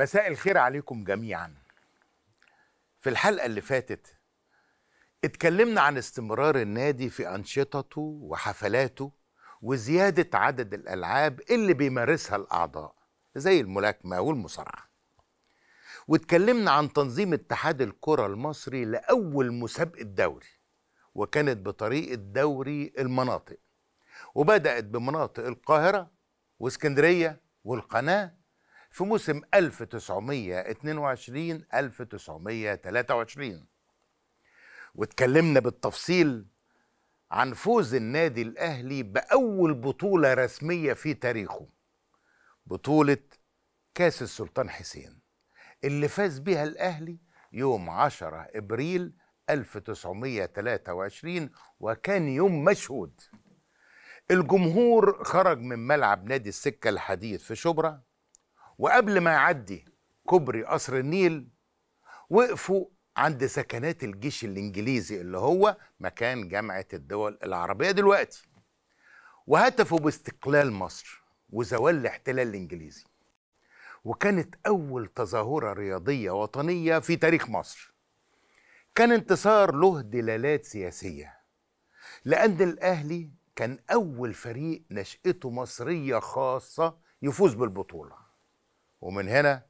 مساء الخير عليكم جميعا في الحلقة اللي فاتت اتكلمنا عن استمرار النادي في أنشطته وحفلاته وزيادة عدد الألعاب اللي بيمارسها الأعضاء زي الملاكمة والمصارعة واتكلمنا عن تنظيم اتحاد الكرة المصري لأول مسابقة دوري وكانت بطريقة دوري المناطق وبدأت بمناطق القاهرة واسكندرية والقناة في موسم 1922 1923 واتكلمنا بالتفصيل عن فوز النادي الأهلي بأول بطولة رسمية في تاريخه بطولة كاس السلطان حسين اللي فاز بها الأهلي يوم 10 إبريل 1923 وكان يوم مشهود الجمهور خرج من ملعب نادي السكة الحديد في شبرا وقبل ما يعدي كوبري قصر النيل وقفوا عند سكنات الجيش الإنجليزي اللي هو مكان جامعة الدول العربية دلوقتي وهتفوا باستقلال مصر وزوال الاحتلال الإنجليزي وكانت أول تظاهرة رياضية وطنية في تاريخ مصر كان انتصار له دلالات سياسية لأن الأهلي كان أول فريق نشأته مصرية خاصة يفوز بالبطولة ومن هنا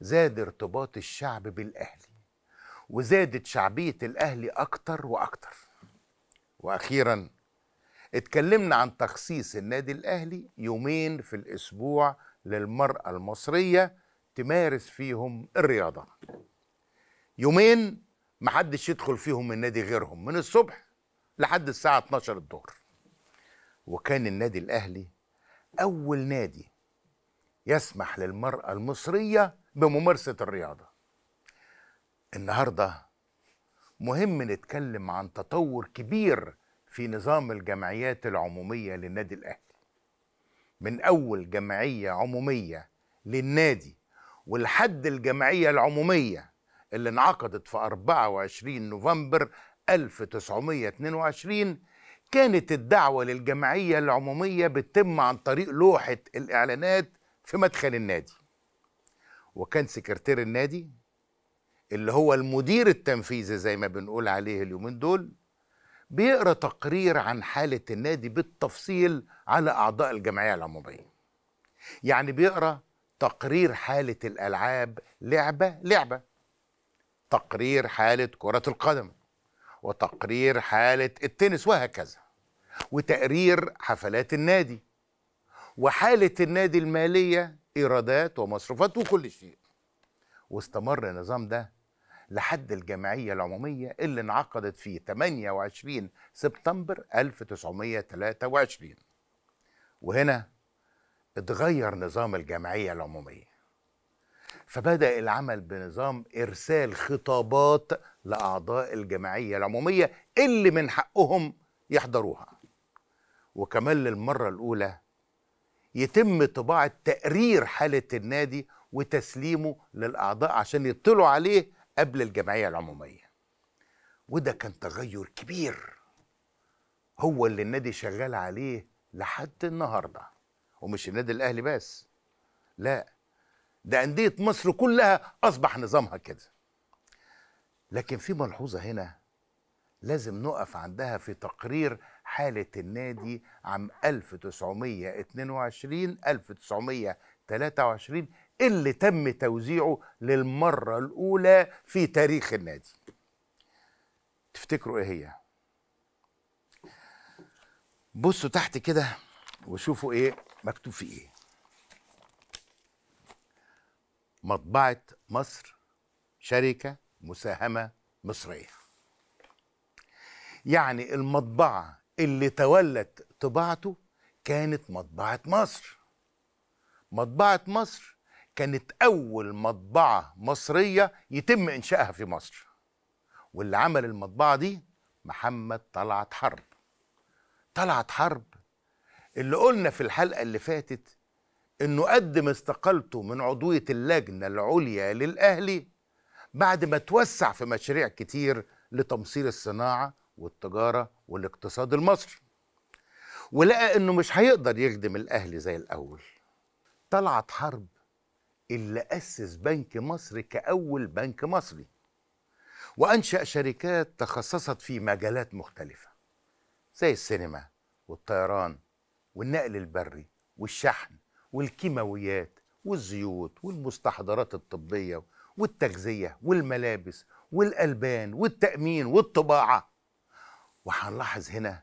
زاد ارتباط الشعب بالأهلي وزادت شعبية الأهلي أكتر وأكتر وأخيرا اتكلمنا عن تخصيص النادي الأهلي يومين في الأسبوع للمرأة المصرية تمارس فيهم الرياضة يومين محدش يدخل فيهم النادي غيرهم من الصبح لحد الساعة 12 الظهر وكان النادي الأهلي أول نادي يسمح للمرأة المصرية بممارسة الرياضة النهاردة مهم نتكلم عن تطور كبير في نظام الجمعيات العمومية للنادي الأهلي من أول جمعية عمومية للنادي ولحد الجمعية العمومية اللي انعقدت في 24 نوفمبر 1922 كانت الدعوة للجمعية العمومية بتتم عن طريق لوحة الإعلانات في مدخل النادي وكان سكرتير النادي اللي هو المدير التنفيذي زي ما بنقول عليه اليومين دول بيقرا تقرير عن حاله النادي بالتفصيل على اعضاء الجمعيه العموميه يعني بيقرا تقرير حاله الالعاب لعبه لعبه تقرير حاله كره القدم وتقرير حاله التنس وهكذا وتقرير حفلات النادي وحالة النادي المالية إيرادات ومصروفات وكل شيء واستمر النظام ده لحد الجمعية العمومية اللي انعقدت في 28 سبتمبر 1923 وهنا اتغير نظام الجمعية العمومية فبدأ العمل بنظام إرسال خطابات لأعضاء الجمعية العمومية اللي من حقهم يحضروها وكمان للمرة الأولى يتم طباعة تقرير حالة النادي وتسليمه للأعضاء عشان يطلعوا عليه قبل الجمعية العمومية وده كان تغير كبير هو اللي النادي شغال عليه لحد النهاردة ومش النادي الأهلي بس لا ده أندية مصر كلها أصبح نظامها كده لكن في ملحوظة هنا لازم نقف عندها في تقرير حالة النادي عام 1922 1923 اللي تم توزيعه للمرة الأولى في تاريخ النادي تفتكروا إيه هي؟ بصوا تحت كده وشوفوا إيه مكتوب في إيه مطبعة مصر شركة مساهمة مصرية يعني المطبعة اللي تولت طباعته كانت مطبعة مصر مطبعة مصر كانت أول مطبعة مصرية يتم إنشائها في مصر واللي عمل المطبعة دي محمد طلعت حرب طلعت حرب اللي قلنا في الحلقة اللي فاتت إنه قدم استقالته من عضوية اللجنة العليا للأهلي بعد ما توسع في مشاريع كتير لتمصير الصناعة والتجارة والاقتصاد المصري ولقى انه مش هيقدر يخدم الاهلي زي الاول طلعت حرب اللي اسس بنك مصر كاول بنك مصري وانشا شركات تخصصت في مجالات مختلفه زي السينما والطيران والنقل البري والشحن والكيماويات والزيوت والمستحضرات الطبيه والتغذيه والملابس والالبان والتامين والطباعه وهنلاحظ هنا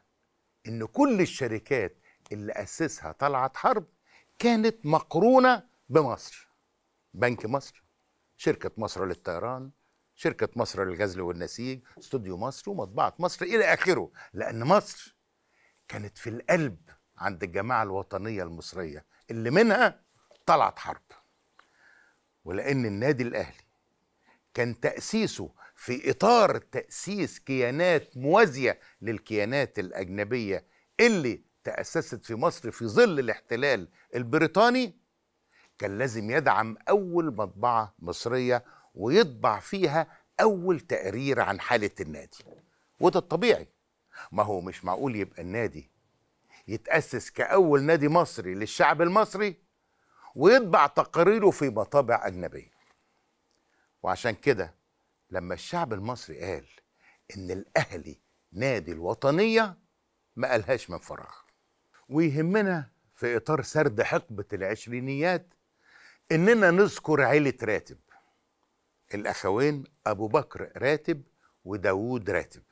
ان كل الشركات اللي اسسها طلعت حرب كانت مقرونه بمصر بنك مصر شركه مصر للطيران شركه مصر للغزل والنسيج استوديو مصر ومطبعه مصر الى اخره لان مصر كانت في القلب عند الجماعه الوطنيه المصريه اللي منها طلعت حرب ولان النادي الاهلي كان تاسيسه في اطار تاسيس كيانات موازيه للكيانات الاجنبيه اللي تاسست في مصر في ظل الاحتلال البريطاني كان لازم يدعم اول مطبعه مصريه ويطبع فيها اول تقرير عن حاله النادي وده الطبيعي ما هو مش معقول يبقى النادي يتاسس كاول نادي مصري للشعب المصري ويطبع تقاريره في مطابع اجنبيه وعشان كده لما الشعب المصري قال ان الاهلي نادي الوطنيه ما قالهاش من فراغ ويهمنا في اطار سرد حقبه العشرينيات اننا نذكر عيله راتب الاخوين ابو بكر راتب وداوود راتب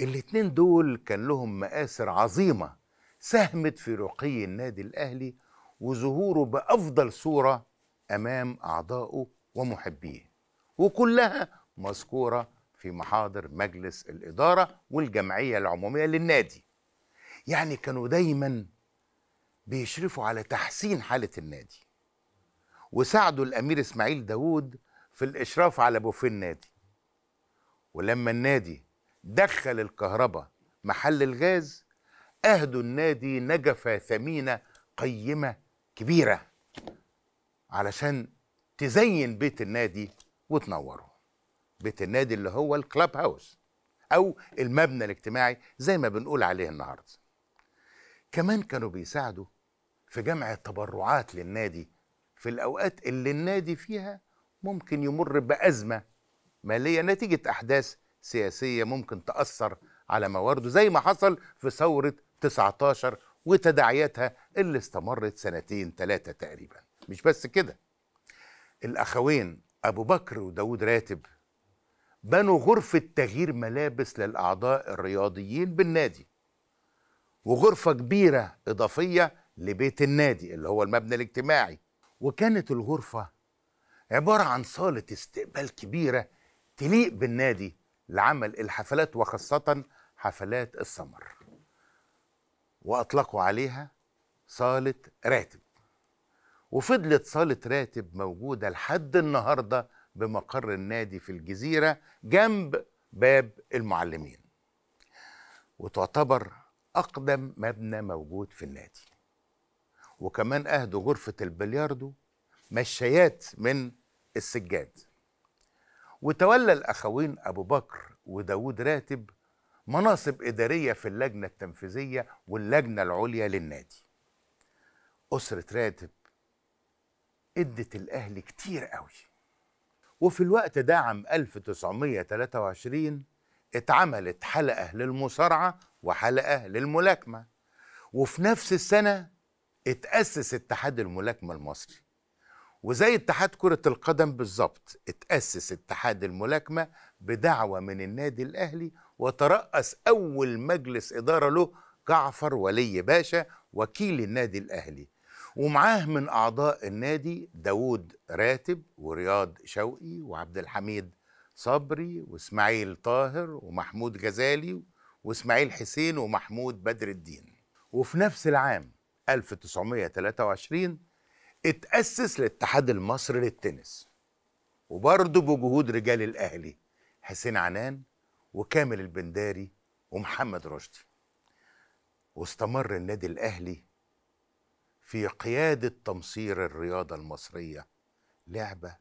الاتنين دول كان لهم مآثر عظيمة ساهمت في رقي النادي الأهلي وظهوره بأفضل صورة أمام أعضائه ومحبيه وكلها مذكورة في محاضر مجلس الإدارة والجمعية العمومية للنادي يعني كانوا دايما بيشرفوا على تحسين حالة النادي وساعدوا الأمير إسماعيل داود في الإشراف على بوفيه النادي ولما النادي دخل الكهرباء محل الغاز أهدوا النادي نجفة ثمينة قيمة كبيرة علشان تزين بيت النادي وتنوروا بيت النادي اللي هو الكلاب هاوس او المبنى الاجتماعي زي ما بنقول عليه النهارده كمان كانوا بيساعدوا في جمع التبرعات للنادي في الاوقات اللي النادي فيها ممكن يمر بازمه ماليه نتيجه احداث سياسيه ممكن تاثر على موارده زي ما حصل في ثوره 19 وتداعياتها اللي استمرت سنتين ثلاثه تقريبا مش بس كده الاخوين أبو بكر وداود راتب بنوا غرفة تغيير ملابس للأعضاء الرياضيين بالنادي وغرفة كبيرة إضافية لبيت النادي اللي هو المبنى الاجتماعي وكانت الغرفة عبارة عن صالة استقبال كبيرة تليق بالنادي لعمل الحفلات وخاصة حفلات السمر وأطلقوا عليها صالة راتب وفضلت صالة راتب موجودة لحد النهاردة بمقر النادي في الجزيرة جنب باب المعلمين وتعتبر أقدم مبنى موجود في النادي وكمان أهدوا غرفة البلياردو مشايات من السجاد وتولى الأخوين أبو بكر وداود راتب مناصب إدارية في اللجنة التنفيذية واللجنة العليا للنادي أسرة راتب ادت الأهل كتير قوي وفي الوقت ده عام 1923 اتعملت حلقة للمصارعة وحلقة للملاكمة وفي نفس السنة اتأسس اتحاد الملاكمة المصري وزي اتحاد كرة القدم بالظبط اتأسس اتحاد الملاكمة بدعوة من النادي الأهلي وترأس أول مجلس إدارة له جعفر ولي باشا وكيل النادي الأهلي ومعاه من أعضاء النادي داوود راتب ورياض شوقي وعبد الحميد صبري وإسماعيل طاهر ومحمود غزالي وإسماعيل حسين ومحمود بدر الدين وفي نفس العام 1923 اتأسس الاتحاد المصري للتنس وبرضه بجهود رجال الأهلي حسين عنان وكامل البنداري ومحمد رشدي واستمر النادي الأهلي في قيادة تمصير الرياضة المصرية لعبة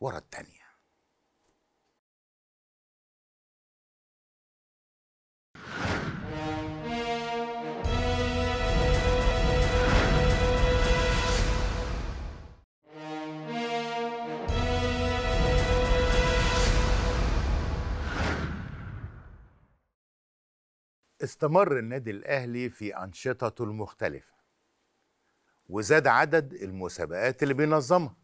ورا التانية استمر النادي الأهلي في أنشطته المختلفة وزاد عدد المسابقات اللي بينظمها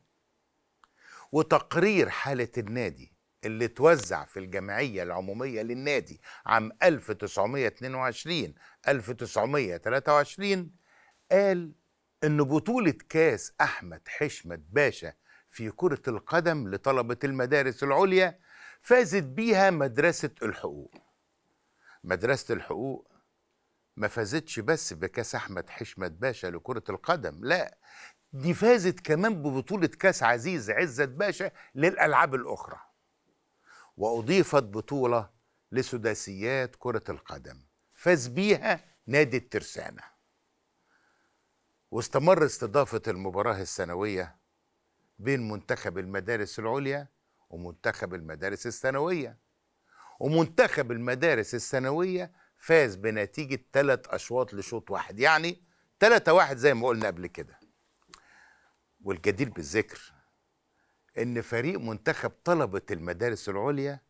وتقرير حالة النادي اللي توزع في الجمعية العمومية للنادي عام 1922 1923 قال إن بطولة كاس أحمد حشمت باشا في كرة القدم لطلبة المدارس العليا فازت بيها مدرسة الحقوق مدرسة الحقوق ما فازتش بس بكاس احمد حشمت باشا لكره القدم لا دي فازت كمان ببطوله كاس عزيز عزت باشا للالعاب الاخرى واضيفت بطوله لسداسيات كره القدم فاز بيها نادي الترسانه واستمر استضافه المباراه السنويه بين منتخب المدارس العليا ومنتخب المدارس الثانويه ومنتخب المدارس الثانويه فاز بنتيجه ثلاث اشواط لشوط واحد يعني 3 واحد زي ما قلنا قبل كده والجدير بالذكر ان فريق منتخب طلبه المدارس العليا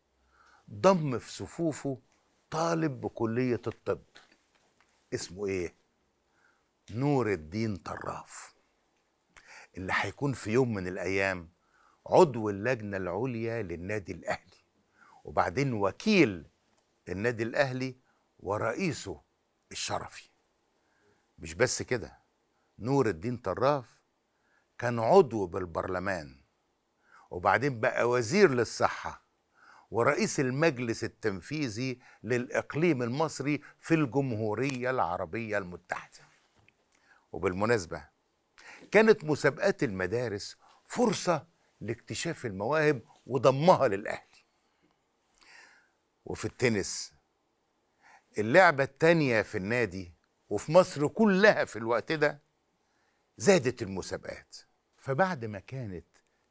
ضم في صفوفه طالب بكليه الطب اسمه ايه نور الدين طراف اللي هيكون في يوم من الايام عضو اللجنه العليا للنادي الاهلي وبعدين وكيل النادي الاهلي ورئيسه الشرفي مش بس كده نور الدين طراف كان عضو بالبرلمان وبعدين بقى وزير للصحة ورئيس المجلس التنفيذي للإقليم المصري في الجمهورية العربية المتحدة وبالمناسبة كانت مسابقات المدارس فرصة لاكتشاف المواهب وضمها للأهل وفي التنس اللعبة التانية في النادي وفي مصر كلها في الوقت ده زادت المسابقات فبعد ما كانت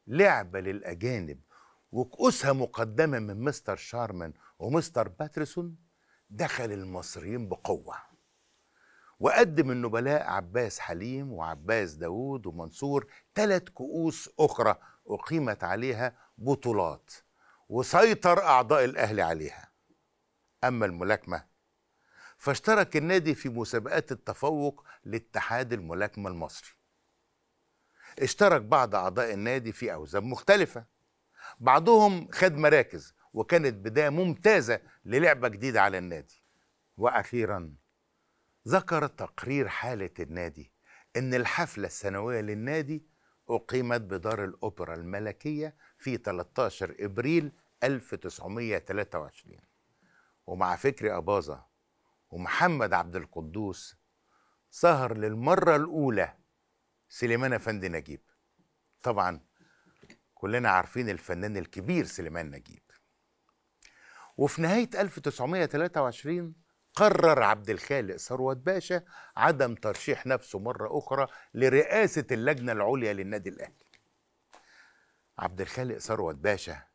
لعبة للأجانب وكؤوسها مقدمة من مستر شارمان ومستر باترسون دخل المصريين بقوة وقدم النبلاء عباس حليم وعباس داوود ومنصور ثلاث كؤوس أخرى أقيمت عليها بطولات وسيطر أعضاء الأهلي عليها أما الملاكمة فاشترك النادي في مسابقات التفوق لاتحاد الملاكمة المصري اشترك بعض أعضاء النادي في أوزان مختلفة بعضهم خد مراكز وكانت بداية ممتازة للعبة جديدة على النادي وأخيرا ذكر تقرير حالة النادي أن الحفلة السنوية للنادي أقيمت بدار الأوبرا الملكية في 13 إبريل 1923 ومع فكري أباظة ومحمد عبد القدوس سهر للمرة الأولى سليمان أفندي نجيب طبعا كلنا عارفين الفنان الكبير سليمان نجيب وفي نهاية 1923 قرر عبد الخالق ثروت باشا عدم ترشيح نفسه مرة أخرى لرئاسة اللجنة العليا للنادي الأهلي عبد الخالق ثروت باشا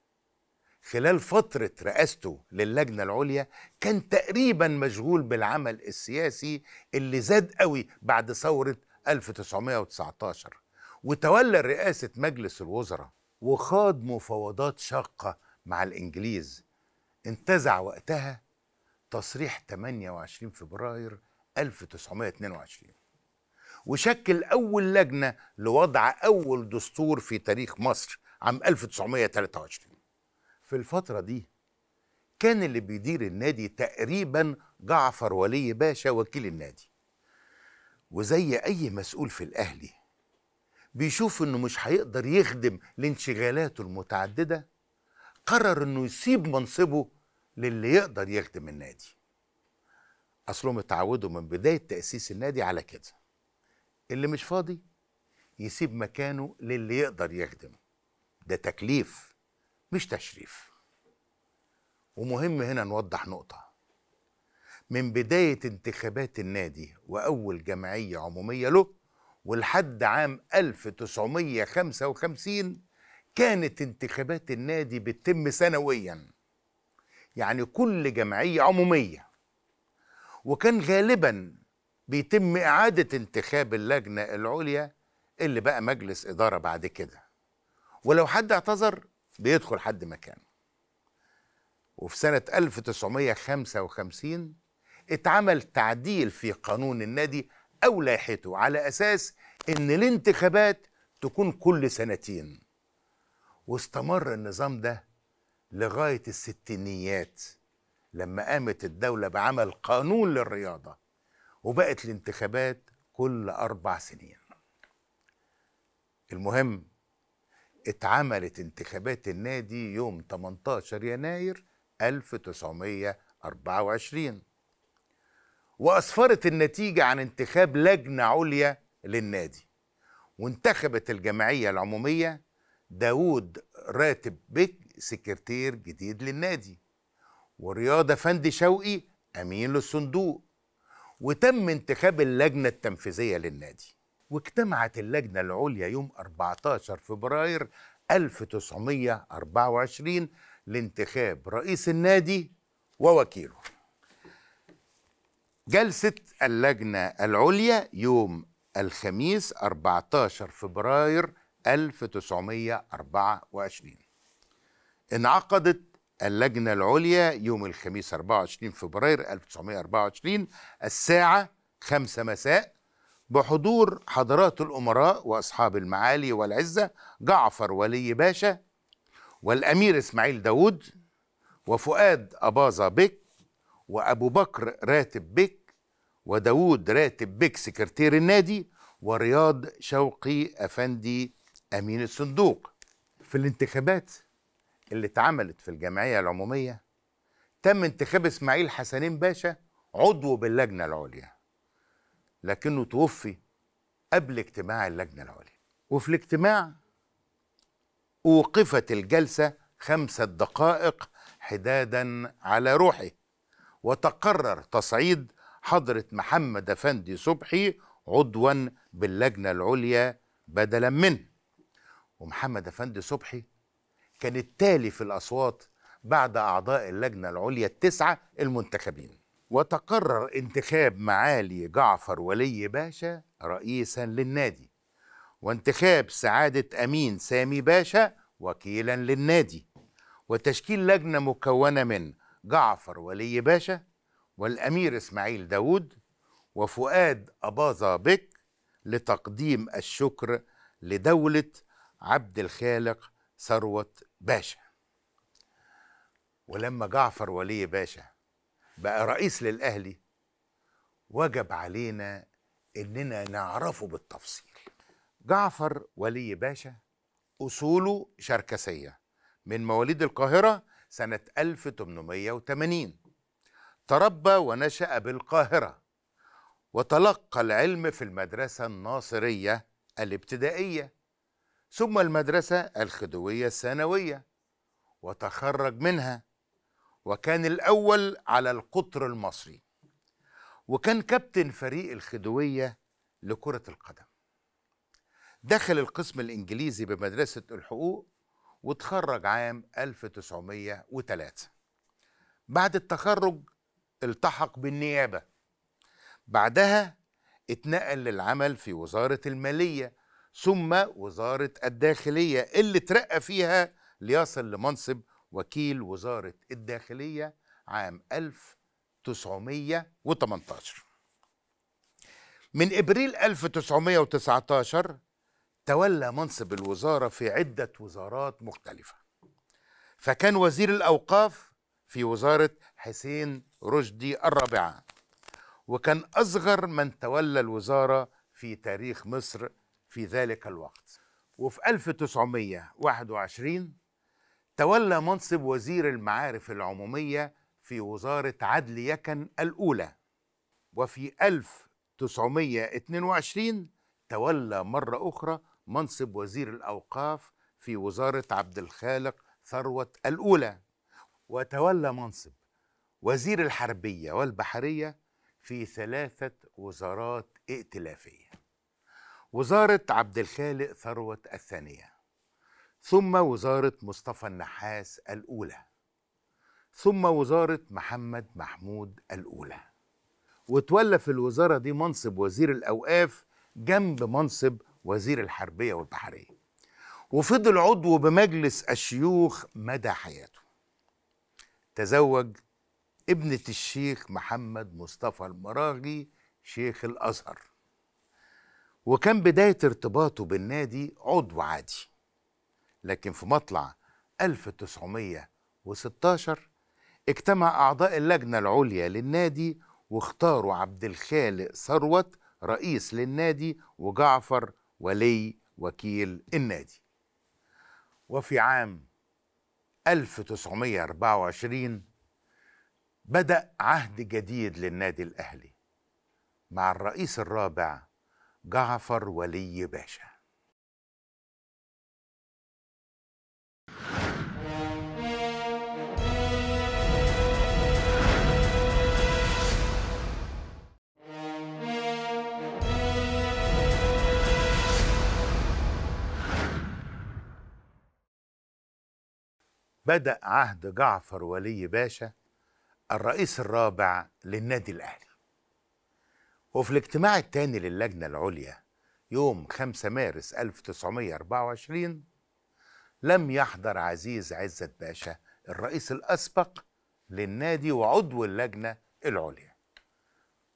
خلال فترة رئاسته للجنة العليا كان تقريبا مشغول بالعمل السياسي اللي زاد قوي بعد ثورة 1919 وتولى رئاسة مجلس الوزراء وخاض مفاوضات شاقة مع الإنجليز انتزع وقتها تصريح 28 فبراير 1922 وشكل أول لجنة لوضع أول دستور في تاريخ مصر عام 1923 في الفترة دي كان اللي بيدير النادي تقريبا جعفر ولي باشا وكيل النادي وزي أي مسؤول في الأهلي بيشوف إنه مش هيقدر يخدم لانشغالاته المتعددة قرر إنه يسيب منصبه للي يقدر يخدم النادي أصلهم اتعودوا من بداية تأسيس النادي على كده اللي مش فاضي يسيب مكانه للي يقدر يخدم ده تكليف مش تشريف ومهم هنا نوضح نقطة من بداية انتخابات النادي وأول جمعية عمومية له ولحد عام 1955 كانت انتخابات النادي بتتم سنويا يعني كل جمعية عمومية وكان غالبا بيتم إعادة انتخاب اللجنة العليا اللي بقى مجلس إدارة بعد كده ولو حد اعتذر بيدخل حد مكانه وفي سنة 1955 اتعمل تعديل في قانون النادي أو لائحته على أساس إن الانتخابات تكون كل سنتين واستمر النظام ده لغاية الستينيات لما قامت الدولة بعمل قانون للرياضة وبقت الانتخابات كل أربع سنين المهم اتعملت انتخابات النادي يوم 18 يناير 1924 وأسفرت النتيجة عن انتخاب لجنة عليا للنادي وانتخبت الجمعية العمومية داود راتب بك سكرتير جديد للنادي ورياض فندي شوقي أمين للصندوق وتم انتخاب اللجنة التنفيذية للنادي واجتمعت اللجنة العليا يوم 14 فبراير 1924 لانتخاب رئيس النادي ووكيله جلسة اللجنة العليا يوم الخميس 14 فبراير 1924 انعقدت اللجنة العليا يوم الخميس 24 فبراير 1924 الساعة 5 مساء بحضور حضرات الأمراء وأصحاب المعالي والعزة جعفر ولي باشا والأمير إسماعيل داود وفؤاد أباظة بك وأبو بكر راتب بك وداود راتب بك سكرتير النادي ورياض شوقي أفندي أمين الصندوق في الانتخابات اللي اتعملت في الجمعية العمومية تم انتخاب إسماعيل حسنين باشا عضو باللجنة العليا لكنه توفي قبل اجتماع اللجنة العليا وفي الاجتماع أوقفت الجلسة خمسة دقائق حدادا على روحه وتقرر تصعيد حضرة محمد أفندي صبحي عضوا باللجنة العليا بدلا منه ومحمد أفندي صبحي كان التالي في الأصوات بعد أعضاء اللجنة العليا التسعة المنتخبين وتقرر انتخاب معالي جعفر ولي باشا رئيسا للنادي وانتخاب سعادة أمين سامي باشا وكيلا للنادي وتشكيل لجنة مكونة من جعفر ولي باشا والأمير إسماعيل داود وفؤاد أباظة بك لتقديم الشكر لدولة عبد الخالق ثروة باشا ولما جعفر ولي باشا بقى رئيس للأهلي وجب علينا إننا نعرفه بالتفصيل جعفر ولي باشا أصوله شركسية من مواليد القاهرة سنة 1880 تربى ونشأ بالقاهرة وتلقى العلم في المدرسة الناصرية الابتدائية ثم المدرسة الخدوية الثانوية وتخرج منها وكان الأول على القطر المصري وكان كابتن فريق الخدوية لكرة القدم دخل القسم الإنجليزي بمدرسة الحقوق وتخرج عام 1903 بعد التخرج التحق بالنيابة بعدها اتنقل للعمل في وزارة المالية ثم وزارة الداخلية اللي ترقى فيها ليصل لمنصب وكيل وزارة الداخلية عام 1918 من إبريل 1919 تولى منصب الوزارة في عدة وزارات مختلفة فكان وزير الأوقاف في وزارة حسين رشدي الرابعة وكان أصغر من تولى الوزارة في تاريخ مصر في ذلك الوقت وفي 1921 تولى منصب وزير المعارف العمومية في وزارة عدل يكن الأولى وفي 1922 تولى مرة أخرى منصب وزير الأوقاف في وزارة عبد الخالق ثروة الأولى وتولى منصب وزير الحربية والبحرية في ثلاثة وزارات ائتلافية وزارة عبد الخالق ثروة الثانية ثم وزارة مصطفى النحاس الأولى ثم وزارة محمد محمود الأولى وتولى في الوزارة دي منصب وزير الأوقاف جنب منصب وزير الحربية والبحرية وفضل عضو بمجلس الشيوخ مدى حياته تزوج ابنة الشيخ محمد مصطفى المراغي شيخ الأزهر وكان بداية ارتباطه بالنادي عضو عادي لكن في مطلع 1916 اجتمع أعضاء اللجنة العليا للنادي واختاروا عبد الخالق ثروت رئيس للنادي وجعفر ولي وكيل النادي وفي عام 1924 بدأ عهد جديد للنادي الأهلي مع الرئيس الرابع جعفر ولي باشا بدأ عهد جعفر ولي باشا الرئيس الرابع للنادي الأهلي وفي الاجتماع الثاني للجنة العليا يوم 5 مارس 1924 لم يحضر عزيز عزت باشا الرئيس الأسبق للنادي وعضو اللجنة العليا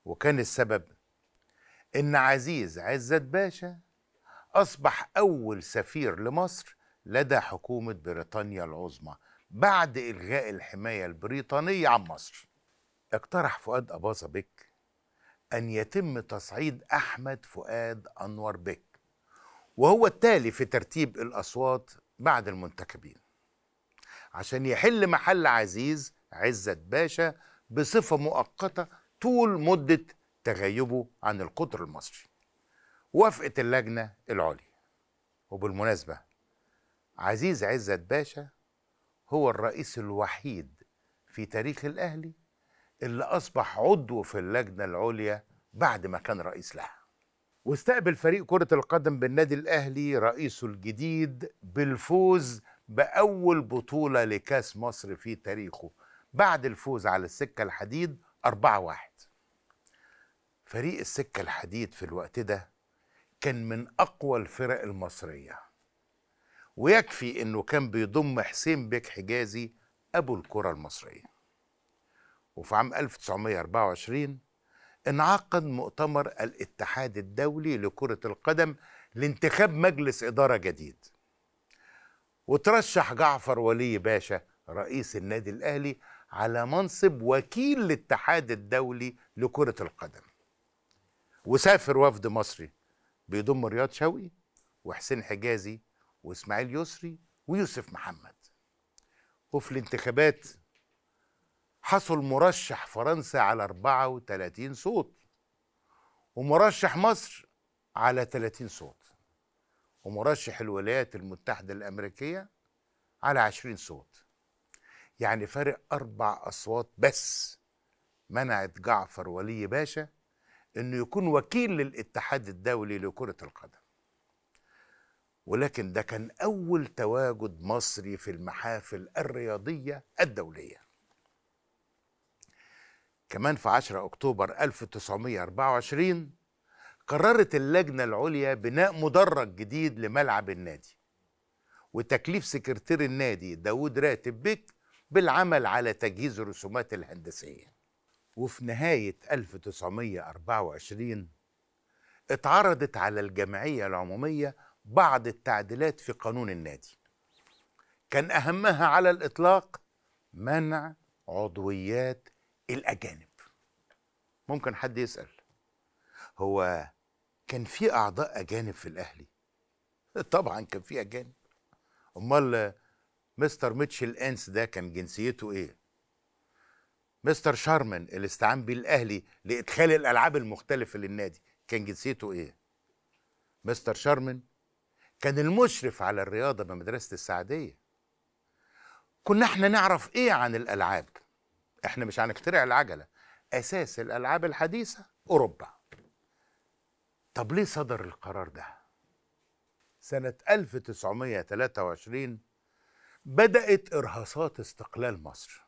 وكان السبب إن عزيز عزت باشا أصبح أول سفير لمصر لدى حكومة بريطانيا العظمى بعد إلغاء الحماية البريطانية عن مصر اقترح فؤاد أباظة بك أن يتم تصعيد أحمد فؤاد أنور بك وهو التالي في ترتيب الأصوات بعد المنتخبين عشان يحل محل عزيز عزت باشا بصفة مؤقتة طول مدة تغيبه عن القطر المصري وافقت اللجنة العليا وبالمناسبة عزيز عزت باشا هو الرئيس الوحيد في تاريخ الأهلي اللي أصبح عضو في اللجنة العليا بعد ما كان رئيس لها واستقبل فريق كرة القدم بالنادي الأهلي رئيسه الجديد بالفوز بأول بطولة لكاس مصر في تاريخه بعد الفوز على السكة الحديد 4-1 فريق السكة الحديد في الوقت ده كان من أقوى الفرق المصرية ويكفي انه كان بيضم حسين بك حجازي ابو الكره المصريه وفي عام 1924 انعقد مؤتمر الاتحاد الدولي لكرة القدم لانتخاب مجلس إدارة جديد وترشح جعفر ولي باشا رئيس النادي الأهلي على منصب وكيل الاتحاد الدولي لكرة القدم وسافر وفد مصري بيضم رياض شوقي وحسين حجازي واسماعيل يسري ويوسف محمد وفي الانتخابات حصل مرشح فرنسا على 34 صوت ومرشح مصر على 30 صوت ومرشح الولايات المتحدة الأمريكية على 20 صوت يعني فرق أربع أصوات بس منعت جعفر ولي باشا انه يكون وكيل للاتحاد الدولي لكره القدم ولكن ده كان أول تواجد مصري في المحافل الرياضية الدولية كمان في 10 أكتوبر 1924 قررت اللجنة العليا بناء مدرج جديد لملعب النادي وتكليف سكرتير النادي داود راتب بيك بالعمل على تجهيز الرسومات الهندسية وفي نهاية 1924 اتعرضت على الجمعية العمومية بعض التعديلات في قانون النادي كان أهمها على الإطلاق منع عضويات الأجانب ممكن حد يسأل هو كان في أعضاء أجانب في الأهلي طبعا كان في أجانب أمال مستر ميتشل أنس ده كان جنسيته إيه مستر شارمان اللي استعان بيه الأهلي لإدخال الألعاب المختلفة للنادي كان جنسيته إيه مستر شارمان كان المشرف على الرياضة بمدرسة السعدية كنا احنا نعرف ايه عن الألعاب احنا مش هنخترع العجلة أساس الألعاب الحديثة أوروبا طب ليه صدر القرار ده سنة 1923 بدأت إرهاصات استقلال مصر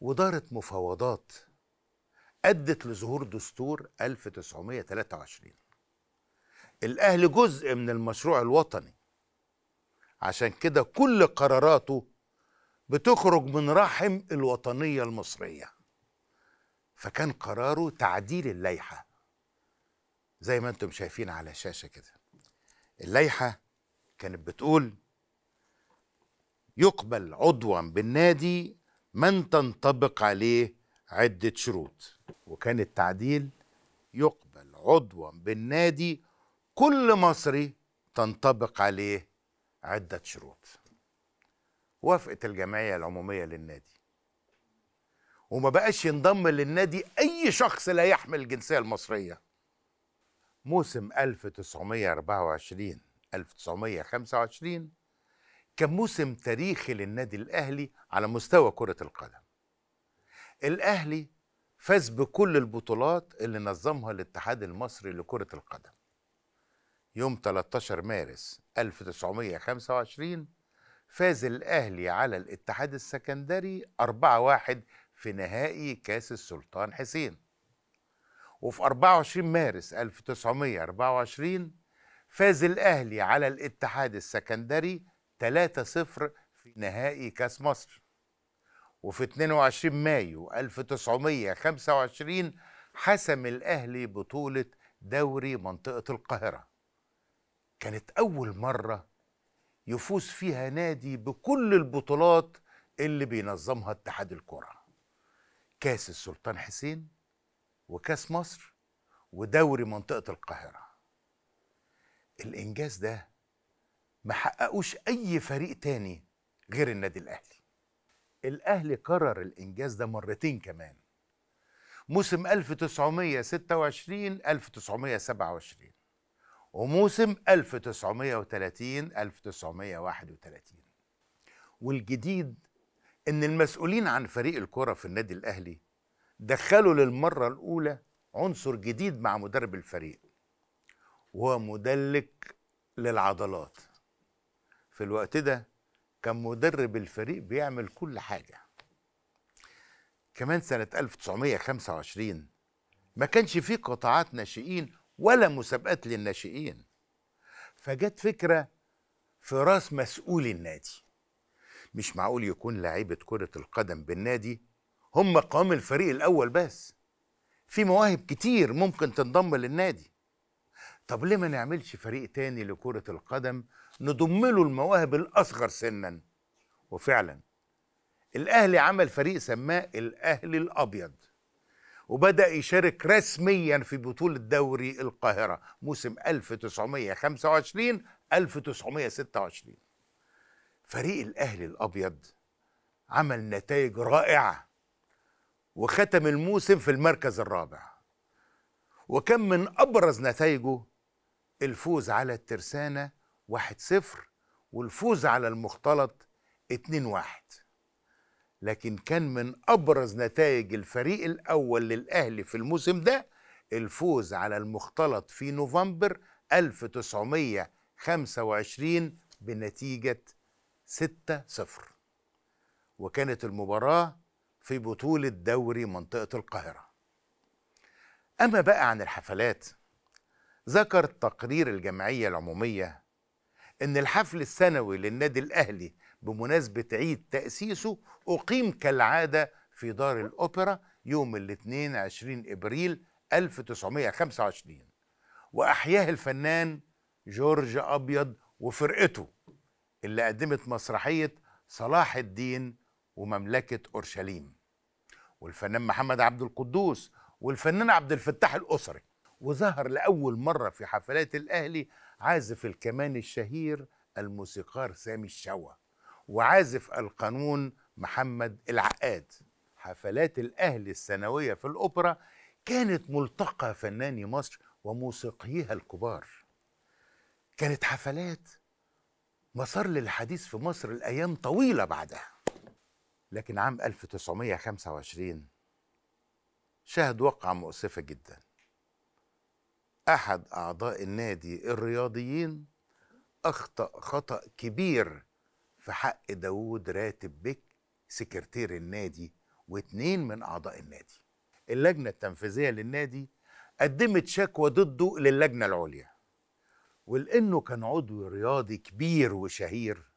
ودارت مفاوضات أدت لظهور دستور 1923 الاهلي جزء من المشروع الوطني عشان كده كل قراراته بتخرج من رحم الوطنيه المصريه فكان قراره تعديل اللائحه زي ما انتم شايفين على الشاشه كده اللائحه كانت بتقول يقبل عضوا بالنادي من تنطبق عليه عده شروط وكان التعديل يقبل عضوا بالنادي كل مصري تنطبق عليه عدة شروط وافقت الجمعية العمومية للنادي وما بقاش ينضم للنادي أي شخص لا يحمل الجنسية المصرية موسم 1924 1925 كان موسم تاريخي للنادي الأهلي على مستوى كرة القدم الأهلي فاز بكل البطولات اللي نظمها الاتحاد المصري لكرة القدم يوم 13 مارس 1925 فاز الأهلي على الاتحاد السكندري 4-1 في نهائي كاس السلطان حسين وفي 24 مارس 1924 فاز الأهلي على الاتحاد السكندري 3-0 في نهائي كاس مصر وفي 22 مايو 1925 حسم الأهلي بطولة دوري منطقة القاهرة كانت أول مرة يفوز فيها نادي بكل البطولات اللي بينظمها اتحاد الكرة كاس السلطان حسين وكاس مصر ودوري منطقة القاهرة الإنجاز ده ما حققوش أي فريق تاني غير النادي الأهلي الأهلي كرر الإنجاز ده مرتين كمان موسم 1926 1927 وموسم 1930 1931 والجديد ان المسؤولين عن فريق الكرة في النادي الاهلي دخلوا للمرة الاولى عنصر جديد مع مدرب الفريق وهو مدلك للعضلات في الوقت ده كان مدرب الفريق بيعمل كل حاجة كمان سنة 1925 ما كانش فيه قطاعات ناشئين ولا مسابقات للناشئين فجت فكره في راس مسؤول النادي مش معقول يكون لعيبه كره القدم بالنادي هم قوام الفريق الاول بس في مواهب كتير ممكن تنضم للنادي طب ليه ما نعملش فريق تاني لكره القدم نضم له المواهب الاصغر سنا وفعلا الاهلي عمل فريق سماه الاهلي الابيض وبدأ يشارك رسميا في بطولة دوري القاهرة موسم 1925 1926 فريق الأهلي الأبيض عمل نتائج رائعة وختم الموسم في المركز الرابع وكان من أبرز نتائجه الفوز على الترسانة 1-0 والفوز على المختلط 2-1 لكن كان من أبرز نتائج الفريق الأول للأهلي في الموسم ده الفوز على المختلط في نوفمبر 1925 بنتيجة 6-0 وكانت المباراة في بطولة دوري منطقة القاهرة أما بقى عن الحفلات ذكر تقرير الجمعية العمومية إن الحفل السنوي للنادي الأهلي بمناسبة عيد تأسيسه أقيم كالعادة في دار الأوبرا يوم الاثنين 20 إبريل 1925 وأحياه الفنان جورج أبيض وفرقته اللي قدمت مسرحية صلاح الدين ومملكة أورشليم والفنان محمد عبد القدوس والفنان عبد الفتاح الأسري وظهر لأول مرة في حفلات الأهلي عازف الكمان الشهير الموسيقار سامي الشوى وعازف القانون محمد العقاد حفلات الأهل السنوية في الأوبرا كانت ملتقى فناني مصر وموسيقيها الكبار كانت حفلات مسار للحديث في مصر الأيام طويلة بعدها لكن عام 1925 شهد وقعة مؤسفة جدا أحد أعضاء النادي الرياضيين أخطأ خطأ كبير في حق داوود راتب بك سكرتير النادي واتنين من أعضاء النادي اللجنة التنفيذية للنادي قدمت شكوى ضده للجنة العليا ولأنه كان عضو رياضي كبير وشهير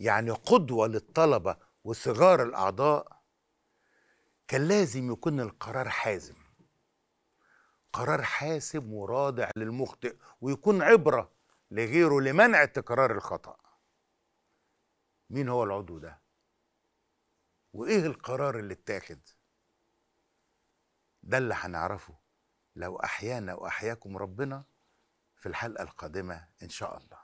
يعني قدوة للطلبة وصغار الأعضاء كان لازم يكون القرار حازم قرار حاسم ورادع للمخطئ ويكون عبرة لغيره لمنع تكرار الخطأ مين هو العضو ده وايه القرار اللي اتاخد ده اللي هنعرفه لو احيانا واحياكم ربنا في الحلقه القادمه ان شاء الله